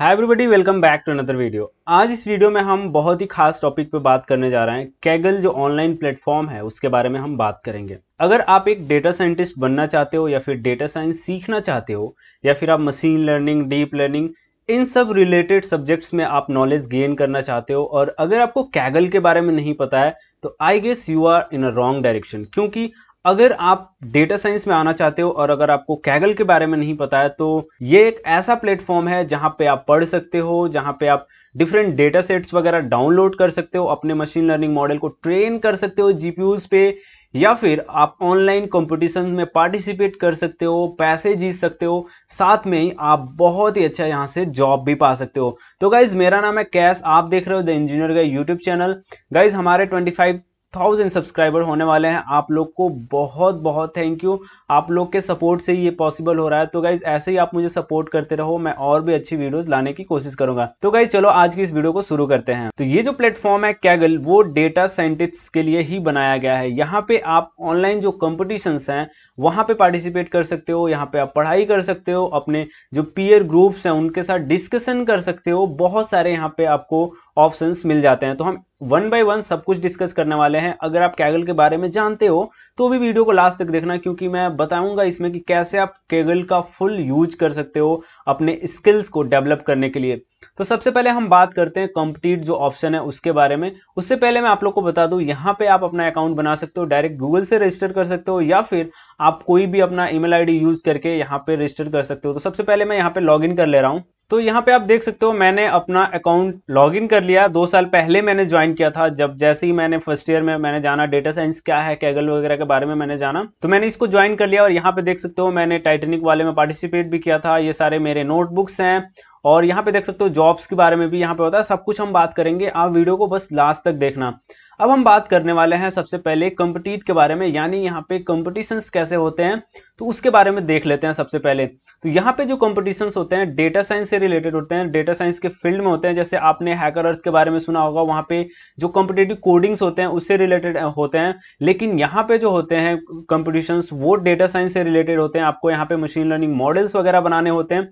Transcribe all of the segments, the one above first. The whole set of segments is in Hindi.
hi everybody welcome back to another video आज इस वीडियो में हम बहुत ही खास टॉपिक पे बात करने जा रहे हैं कैगल जो ऑनलाइन प्लेटफॉर्म है उसके बारे में हम बात करेंगे अगर आप एक डेटा साइंटिस्ट बनना चाहते हो या फिर डेटा साइंस सीखना चाहते हो या फिर आप मशीन लर्निंग डीप लर्निंग इन सब रिलेटेड सब्जेक्ट्स में आप नॉलेज गेन करना चाहते हो और अगर आपको कैगल के बारे में नहीं पता है तो I guess you are in a wrong direction क्योंकि अगर आप डेटा साइंस में आना चाहते हो और अगर आपको कैगल के बारे में नहीं पता है तो ये एक ऐसा प्लेटफॉर्म है जहां पे आप पढ़ सकते हो जहां पे आप डिफरेंट डेटा सेट्स वगैरह डाउनलोड कर सकते हो अपने मशीन लर्निंग मॉडल को ट्रेन कर सकते हो जीपीयूज पे या फिर आप ऑनलाइन कॉम्पिटिशन में पार्टिसिपेट कर सकते हो पैसे जीत सकते हो साथ में ही आप बहुत ही अच्छा यहाँ से जॉब भी पा सकते हो तो गाइज मेरा नाम है कैश आप देख रहे हो द इंजीनियर का यूट्यूब चैनल गाइज हमारे ट्वेंटी थाउजेंड सब्सक्राइबर होने वाले हैं आप लोग को बहुत बहुत थैंक यू आप लोग के सपोर्ट से ही ये पॉसिबल हो रहा है तो गाइज ऐसे ही आप मुझे सपोर्ट करते रहो मैं और भी अच्छी वीडियोस लाने की कोशिश करूंगा तो गाइज चलो आज की इस वीडियो को शुरू करते हैं तो ये जो प्लेटफॉर्म है कैगल वो डेटा साइंटिस्ट के लिए ही बनाया गया है यहाँ पे आप ऑनलाइन जो कॉम्पिटिशन हैं वहां पे पार्टिसिपेट कर सकते हो यहाँ पे आप पढ़ाई कर सकते हो अपने जो पीयर ग्रुप्स हैं उनके साथ डिस्कशन कर सकते हो बहुत सारे यहाँ पे आपको ऑप्शंस मिल जाते हैं तो हम वन बाय वन सब कुछ डिस्कस करने वाले हैं अगर आप कैगल के बारे में जानते हो तो भी वीडियो को लास्ट तक देखना क्योंकि मैं बताऊंगा इसमें कि कैसे आप कैगल का फुल यूज कर सकते हो अपने स्किल्स को डेवलप करने के लिए तो सबसे पहले हम बात करते हैं कंप्लीट जो ऑप्शन है उसके बारे में उससे पहले मैं आप लोग को बता दूं यहाँ पे आप अपना अकाउंट बना सकते हो डायरेक्ट गूगल से रजिस्टर कर सकते हो या फिर आप कोई भी अपना ईमेल आईडी यूज करके यहाँ पे रजिस्टर कर सकते हो तो सबसे पहले मैं यहाँ पे लॉग कर ले रहा हूँ तो यहाँ पे आप देख सकते हो मैंने अपना अकाउंट लॉगिन कर लिया दो साल पहले मैंने ज्वाइन किया था जब जैसे ही मैंने फर्स्ट ईयर में मैंने जाना डेटा साइंस क्या है कैगल वगैरह के बारे में मैंने जाना तो मैंने इसको ज्वाइन कर लिया और यहाँ पे देख सकते हो मैंने टाइटेनिक वाले में पार्टिसिपेट भी किया था ये सारे मेरे नोटबुक्स हैं और यहाँ पे देख सकते हो जॉब्स के बारे में भी यहाँ पे होता है सब कुछ हम बात करेंगे आप वीडियो को बस लास्ट तक देखना अब हम बात करने वाले हैं सबसे पहले कंपटीट के बारे में यानी यहाँ पे कॉम्पिटिशन कैसे होते हैं तो उसके बारे में देख लेते हैं सबसे पहले तो यहाँ पे जो कॉम्पिटिशन्स होते हैं डेटा साइंस से रिलेटेड होते हैं डेटा साइंस के फील्ड में होते हैं जैसे आपने हैकर अर्थ के बारे में सुना होगा वहाँ पे जो कॉम्पिटेटिव कोडिंग्स होते हैं उससे रिलेटेड होते हैं लेकिन यहाँ पे जो होते हैं कॉम्पिटिशन वो डेटा साइंस से रिलेटेड होते हैं आपको यहाँ पे मशीन लर्निंग मॉडल्स वगैरह बनाने होते हैं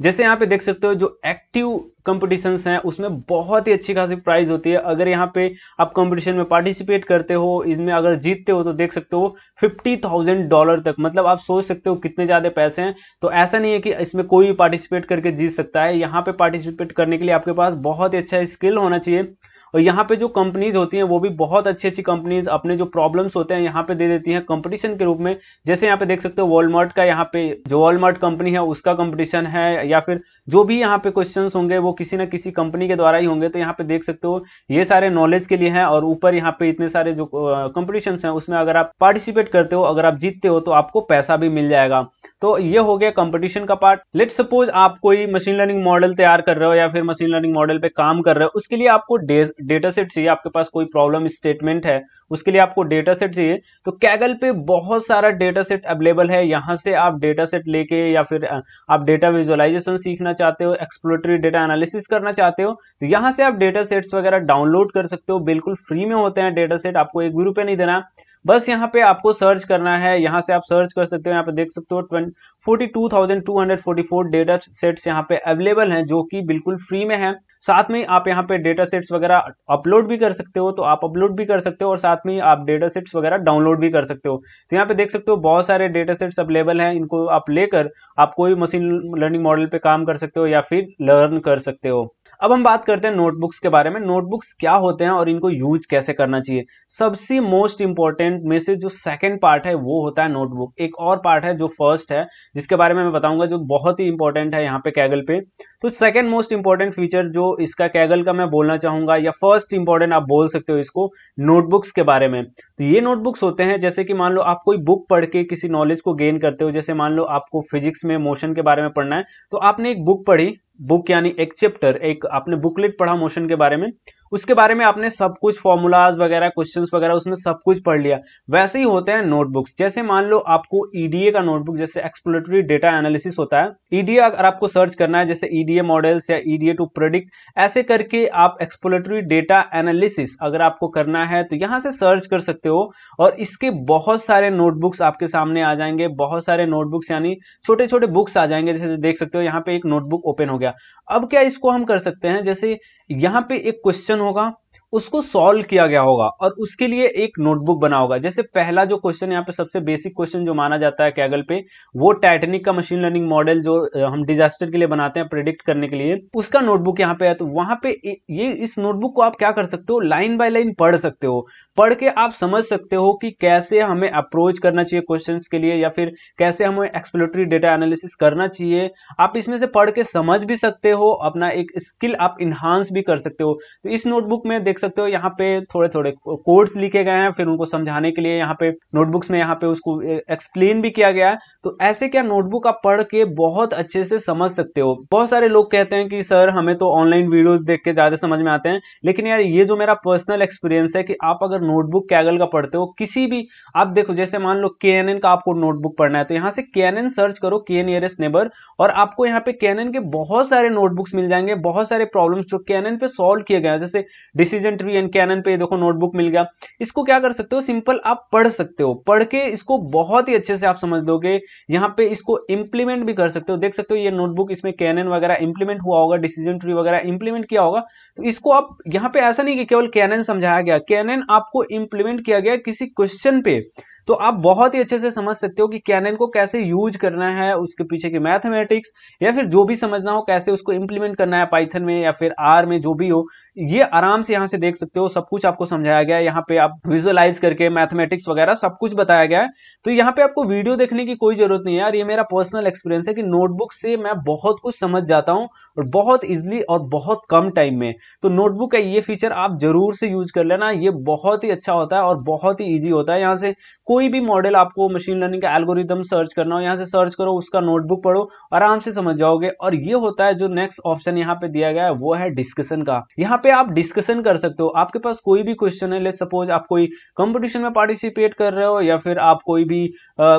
जैसे यहाँ पे देख सकते हो जो एक्टिव कॉम्पिटिशन हैं उसमें बहुत ही अच्छी खासी प्राइज होती है अगर यहाँ पे आप कॉम्पिटिशन में पार्टिसिपेट करते हो इसमें अगर जीतते हो तो देख सकते हो फिफ्टी थाउजेंड डॉलर तक मतलब आप सोच सकते हो कितने ज़्यादा पैसे हैं तो ऐसा नहीं है कि इसमें कोई भी पार्टिसिपेट करके जीत सकता है यहाँ पे पार्टिसिपेट करने के लिए आपके पास बहुत ही अच्छा स्किल होना चाहिए और यहाँ पे जो कंपनीज होती हैं वो भी बहुत अच्छी अच्छी कंपनीज अपने जो प्रॉब्लम्स होते हैं यहाँ पे दे देती हैं कंपटीशन के रूप में जैसे यहाँ पे देख सकते हो वॉलमार्ट का यहाँ पे जो वॉलमार्ट कंपनी है उसका कंपटीशन है या फिर जो भी यहाँ पे क्वेश्चन होंगे वो किसी ना किसी कंपनी के द्वारा ही होंगे तो यहाँ पे देख सकते हो ये सारे नॉलेज के लिए हैं और ऊपर यहाँ पे इतने सारे जो कंपटीशन हैं उसमें अगर आप पार्टिसिपेट करते हो अगर आप जीतते हो तो आपको पैसा भी मिल जाएगा तो ये हो गया कंपटीशन का पार्ट लेट सपोज आप कोई मशीन लर्निंग मॉडल तैयार कर रहे हो या फिर मशीन लर्निंग मॉडल पे काम कर रहे हो उसके लिए आपको डेटा सेट चाहिए आपके पास कोई प्रॉब्लम स्टेटमेंट है उसके लिए आपको डेटा सेट चाहिए तो कैगल पे बहुत सारा डेटा सेट अवेलेबल है यहाँ से आप डेटा सेट लेके या फिर आप डेटा विजुअलाइजेशन सीखना चाहते हो एक्सप्लोरेटरी डेटा एनालिसिस करना चाहते हो तो यहाँ से आप डेटा सेट्स वगैरह डाउनलोड कर सकते हो बिल्कुल फ्री में होते हैं डेटा सेट आपको एक भी रुपये नहीं देना बस यहाँ पे आपको सर्च करना है यहाँ से आप सर्च कर सकते हो यहाँ पे देख सकते हो forty two thousand two hundred forty four data sets यहाँ पे अवेलेबल हैं जो कि बिल्कुल फ्री में है साथ में आप यहाँ पे डेटा सेट्स वगैरह अपलोड भी कर सकते हो तो आप अपलोड भी कर सकते हो और साथ में आप डेटा सेट्स वगैरह डाउनलोड भी कर सकते हो तो यहाँ पे देख सकते हो बहुत सारे डेटा सेट्स अवेलेबल हैं इनको आप लेकर आप कोई मशीन लर्निंग मॉडल पे काम कर सकते हो या फिर लर्न कर सकते हो अब हम बात करते हैं नोटबुक्स के बारे में नोटबुक्स क्या होते हैं और इनको यूज कैसे करना चाहिए सबसे मोस्ट इंपॉर्टेंट में से जो सेकंड पार्ट है वो होता है नोटबुक एक और पार्ट है जो फर्स्ट है जिसके बारे में मैं बताऊंगा जो बहुत ही इंपॉर्टेंट है यहाँ पे कैगल पे तो सेकेंड मोस्ट इंपॉर्टेंट फीचर जो इसका कैगल का मैं बोलना चाहूंगा या फर्स्ट इंपॉर्टेंट आप बोल सकते हो इसको नोटबुक्स के बारे में तो ये नोटबुक्स होते हैं जैसे कि मान लो आप कोई बुक पढ़ के किसी नॉलेज को गेन करते हो जैसे मान लो आपको फिजिक्स में मोशन के बारे में पढ़ना है तो आपने एक बुक पढ़ी बुक यानी एक चैप्टर एक आपने बुकलेट पढ़ा मोशन के बारे में उसके बारे में आपने सब कुछ फॉर्मूलाज वगैरह क्वेश्चन वगैरह उसमें सब कुछ पढ़ लिया वैसे ही होते हैं नोटबुक्स जैसे मान लो आपको ईडीए e का नोटबुक जैसे एक्सप्लोरेटरी डेटा एनालिसिस होता है ईडीए e अगर आपको सर्च करना है जैसे ईडीए e मॉडल्स या ईडीए टू प्रोडिक्ट ऐसे करके आप एक्सप्लोरेटरी डेटा एनालिसिस अगर आपको करना है तो यहाँ से सर्च कर सकते हो और इसके बहुत सारे नोटबुक्स आपके सामने आ जाएंगे बहुत सारे नोटबुक्स यानी छोटे छोटे बुक्स आ जाएंगे जैसे देख सकते हो यहाँ पे एक नोटबुक ओपन हो गया अब क्या इसको हम कर सकते हैं जैसे यहाँ पे एक क्वेश्चन 단어가 뭐 उसको सॉल्व किया गया होगा और उसके लिए एक नोटबुक बना होगा जैसे पहला जो क्वेश्चन यहाँ पे सबसे बेसिक क्वेश्चन जो माना जाता है कैगल पे वो टाइटनिक का मशीन लर्निंग मॉडल जो हम डिजास्टर के लिए बनाते हैं प्रिडिक्ट करने के लिए उसका नोटबुक यहाँ पे है तो वहां पे ये इस नोटबुक को आप क्या कर सकते हो लाइन बाय लाइन पढ़ सकते हो पढ़ के आप समझ सकते हो कि कैसे हमें अप्रोच करना चाहिए क्वेश्चन के लिए या फिर कैसे हमें एक्सप्लोटरी डेटा एनालिसिस करना चाहिए आप इसमें से पढ़ के समझ भी सकते हो अपना एक स्किल आप इन्हांस भी कर सकते हो तो इस नोटबुक में में देख सकते हो यहाँ पे थोड़े थोड़े कोड्स लिखे गए हैं फिर उनको समझाने के लिए यहाँ पे नोटबुक्स में यहाँ पे उसको एक्सप्लेन भी किया गया है तो ऐसे क्या नोटबुक आप पढ़ के बहुत अच्छे से समझ सकते हो बहुत सारे लोग कहते हैं कि सर हमें तो ऑनलाइन वीडियोज देख के ज्यादा समझ में आते हैं लेकिन यार ये जो मेरा पर्सनल एक्सपीरियंस है कि आप अगर नोटबुक कैगल का पढ़ते हो किसी भी आप देखो जैसे मान लो के का आपको नोटबुक पढ़ना है तो यहाँ से के सर्च करो के एन और आपको यहाँ पे के के बहुत सारे नोटबुक्स मिल जाएंगे बहुत सारे प्रॉब्लम्स जो के पे सॉल्व किए गए हैं जैसे डिसीजन ट्री एंड कैनन पे देखो नोटबुक मिल गया इसको क्या कर सकते हो सिंपल आप पढ़ सकते हो पढ़ के इसको बहुत ही अच्छे से आप समझ लोगे यहाँ पे इसको इम्प्लीमेंट भी कर सकते हो देख सकते हो ये नोटबुक इसमें कैनन वगैरह इम्प्लीमेंट हुआ होगा डिसीजन ट्री वगैरह इम्प्लीमेंट किया होगा तो इसको आप यहाँ पे ऐसा नहीं कि केवल कैनन समझाया गया कैनन आपको इम्प्लीमेंट किया गया किसी क्वेश्चन पे तो आप बहुत ही अच्छे से समझ सकते हो कि कैनन को कैसे यूज करना है उसके पीछे की मैथमेटिक्स या फिर जो भी समझना हो कैसे उसको इंप्लीमेंट करना है पाइथन में या फिर आर में जो भी हो ये आराम से यहाँ से देख सकते हो सब कुछ आपको समझाया गया है यहाँ पे आप विजुअलाइज करके मैथमेटिक्स वगैरह सब कुछ बताया गया है तो यहाँ पे आपको वीडियो देखने की कोई जरूरत नहीं है यार ये मेरा पर्सनल एक्सपीरियंस है कि नोटबुक से मैं बहुत कुछ समझ जाता हूँ और बहुत इजिली और बहुत कम टाइम में तो नोटबुक का ये फीचर आप जरूर से यूज कर लेना ये बहुत ही अच्छा होता है और बहुत ही ईजी होता है यहाँ से कोई भी मॉडल आपको मशीन लर्निंग का एल्गोरिदम सर्च करना हो यहाँ से सर्च करो उसका नोटबुक पढ़ो आराम से समझ जाओगे और ये होता है जो नेक्स्ट ऑप्शन यहाँ पे दिया गया है वो है डिस्कशन का यहाँ पे आप डिस्कशन कर सकते हो आपके पास कोई भी क्वेश्चन है लेट सपोज आप कोई कंपटीशन में पार्टिसिपेट कर रहे हो या फिर आप कोई भी आ,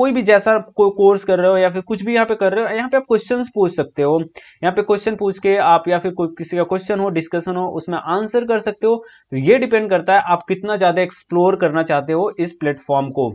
कोई भी जैसा कोई कोर्स कर रहे हो या फिर कुछ भी यहाँ पे कर रहे हो यहाँ पे आप क्वेश्चन पूछ सकते हो यहाँ पे क्वेश्चन पूछ के आप या फिर कोई किसी का क्वेश्चन हो डिस्कशन हो उसमें आंसर कर सकते हो तो ये डिपेंड करता है आप कितना ज़्यादा एक्सप्लोर करना चाहते हो इस प्लेटफॉर्म को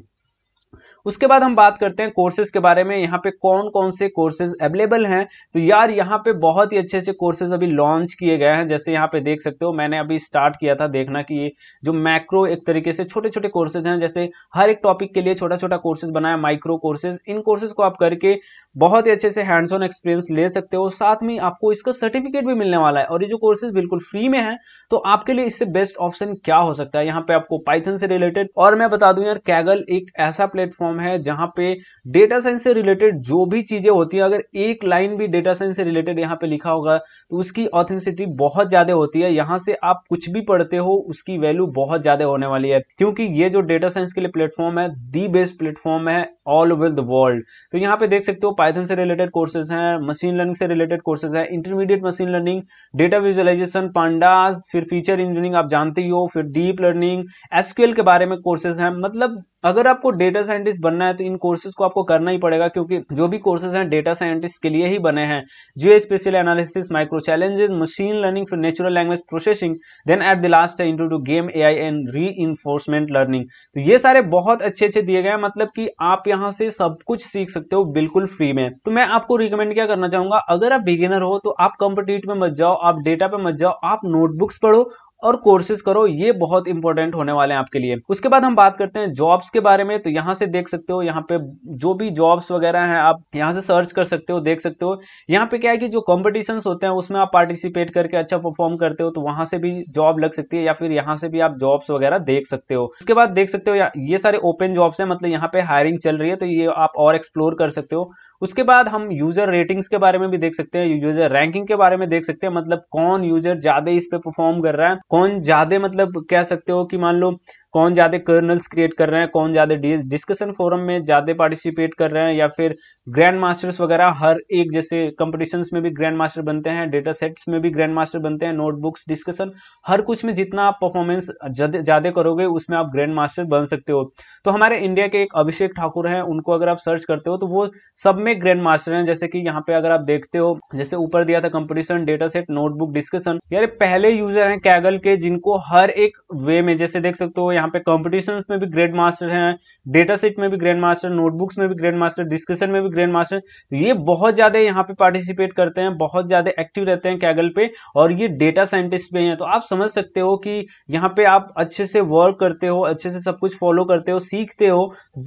उसके बाद हम बात करते हैं कोर्सेज के बारे में यहाँ पे कौन कौन से कोर्सेज अवेलेबल हैं तो यार यहाँ पे बहुत ही अच्छे अच्छे कोर्सेज अभी लॉन्च किए गए हैं जैसे यहाँ पे देख सकते हो मैंने अभी स्टार्ट किया था देखना कि ये जो मैक्रो एक तरीके से छोटे छोटे कोर्सेज हैं जैसे हर एक टॉपिक के लिए छोटा छोटा कोर्सेज बनाया माइक्रो कोर्सेज इन कोर्सेज को आप करके बहुत ही अच्छे से हैंड्स ऑन एक्सपीरियंस ले सकते हो साथ में आपको इसका सर्टिफिकेट भी मिलने वाला है और ये जो कोर्सेज बिल्कुल फ्री में है तो आपके लिए इससे बेस्ट ऑप्शन क्या हो सकता है यहाँ पे आपको पाइथन से रिलेटेड और मैं बता दूं यार कैगल एक ऐसा प्लेटफॉर्म है जहां पे डेटा साइंस से रिलेटेड जो भी चीजें होती है अगर एक लाइन भी डेटा साइंस से रिलेटेड यहाँ पे लिखा होगा तो उसकी ऑथेंसिटी बहुत ज्यादा होती है यहाँ से आप कुछ भी पढ़ते हो उसकी वैल्यू बहुत ज्यादा होने वाली है क्योंकि ये जो डेटा साइंस के लिए प्लेटफॉर्म है दी बेस्ट प्लेटफॉर्म है ऑल ओवर द वर्ल्ड तो यहाँ पे देख सकते हो पाइथन से रिलेटेड कोर्सेज हैं मशीन लर्निंग से रिलेटेड कोर्सेज हैं intermediate machine learning data visualisation panda फिर फीचर इंजीनियरिंग आप जानते ही हो फिर डीप लर्निंग एसक्यूएल के बारे में कोर्सेज हैं मतलब अगर आपको डेटा साइंटिस्ट बनना है तो इन कोर्सेज को आपको करना ही पड़ेगा क्योंकि जो भी कोर्सेज हैं डेटा साइंटिस्ट के लिए ही बने हैं geo spatial analysis micro challenges machine learning for natural language processing then at the last है intro to game A I and reinforcement learning तो ये सारे बहुत अच्छे अच्छे दिए गए मतलब कि आप यहाँ से सब कुछ सीख सकते हो बिल्कुल फ्री में तो मैं आपको रिकमेंड क्या करना चाहूंगा अगर आप बिगिनर हो तो आप कॉम्पिटिट में मत जाओ आप डेटा पे मत जाओ आप नोटबुक्स पढ़ो और कोर्सेज करो ये बहुत इंपॉर्टेंट होने वाले हैं आपके लिए उसके बाद हम बात करते हैं जॉब्स के बारे में तो यहाँ से देख सकते हो यहाँ पे जो भी जॉब्स वगैरह हैं आप यहाँ से सर्च कर सकते हो देख सकते हो यहाँ पे क्या है कि जो कॉम्पिटिशन होते हैं उसमें आप पार्टिसिपेट करके अच्छा परफॉर्म करते हो तो वहां से भी जॉब लग सकती है या फिर यहाँ से भी आप जॉब्स वगैरह देख सकते हो उसके बाद देख सकते हो ये सारे ओपन जॉब्स है मतलब यहाँ पे हायरिंग चल रही है तो ये आप और एक्सप्लोर कर सकते हो उसके बाद हम यूजर रेटिंग्स के बारे में भी देख सकते हैं यूजर रैंकिंग के बारे में देख सकते हैं मतलब कौन यूजर ज्यादा इस पे परफॉर्म कर रहा है कौन ज्यादा मतलब कह सकते हो कि मान लो कौन ज़्यादा कर्नल्स क्रिएट कर रहे हैं कौन ज़्यादा डिस्कशन फोरम में ज़्यादा पार्टिसिपेट कर रहे हैं या फिर ग्रैंड मास्टर्स वगैरह हर एक जैसे कंपटीशंस में भी ग्रैंड मास्टर बनते हैं डेटा सेट्स में भी ग्रैंड मास्टर बनते हैं नोटबुक्स डिस्कशन हर कुछ में जितना आप परफॉर्मेंस ज़्यादा करोगे उसमें आप ग्रैंड मास्टर बन सकते हो तो हमारे इंडिया के एक अभिषेक ठाकुर हैं उनको अगर आप सर्च करते हो तो वो सब में ग्रैंड मास्टर हैं जैसे कि यहाँ पे अगर आप देखते हो जैसे ऊपर दिया था competition data set notebook discussion यार पहले यूजर हैं कैगल के जिनको हर एक वे में जैसे देख सकते हो यहाँ पे कॉम्पिटिशन में भी ग्रैंड मास्टर है डेटा सेट में भी ग्रैंड मास्टर नोटबुक्स में भी ग्रैंड मास्टर डिस्कशन में भी ग्रैंड मास्टर तो ये बहुत ज़्यादा यहाँ पे पार्टिसिपेट करते हैं बहुत ज़्यादा एक्टिव रहते हैं कैगल पे और ये डेटा साइंटिस्ट भी हैं तो आप समझ सकते हो कि यहाँ पे आप अच्छे से वर्क करते हो अच्छे से सब कुछ फॉलो करते हो सीखते हो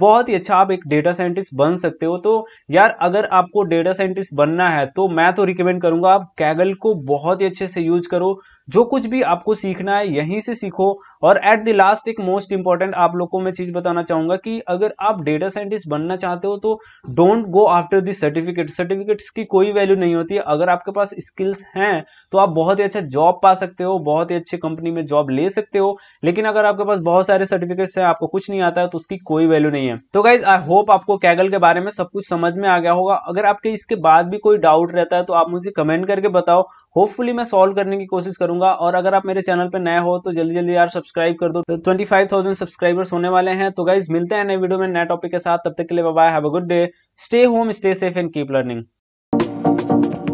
बहुत ही अच्छा आप एक डेटा साइंटिस्ट बन सकते हो तो यार अगर आपको डेटा साइंटिस्ट बनना है तो मैं तो रिकमेंड करूंगा आप कैगल को बहुत ही अच्छे से यूज करो जो कुछ भी आपको सीखना है यहीं से सीखो और एट द लास्ट एक मोस्ट इंपॉर्टेंट आप लोग को मैं चीज बताना चाहूंगा कि अगर आप डेटा साइंटिस्ट बनना चाहते हो तो don't go after this certificate certificates की कोई वैल्यू नहीं होती है अगर आपके पास स्किल्स हैं तो आप बहुत ही अच्छा जॉब पा सकते हो बहुत ही अच्छी कंपनी में जॉब ले सकते हो लेकिन अगर आपके पास बहुत सारे सर्टिफिकेट्स हैं आपको कुछ नहीं आता है तो उसकी कोई वैल्यू नहीं है तो गाइज आई होप आपको कैगल के बारे में सब कुछ समझ में आ गया होगा अगर आपके इसके बाद भी कोई डाउट रहता है तो आप मुझे कमेंट करके बताओ होपफुली मैं सॉल्व करने की कोशिश करूंगा करूंगा और अगर आप मेरे चैनल पर नए हो तो जल्दी जल्दी यार सब्सक्राइब कर दो ट्वेंटी फाइव थाउजेंड सब्सक्राइबर्स होने वाले हैं तो गाइज मिलते हैं नए वीडियो में नए टॉपिक के साथ तब तक के लिए bye have a good day stay home stay safe and keep learning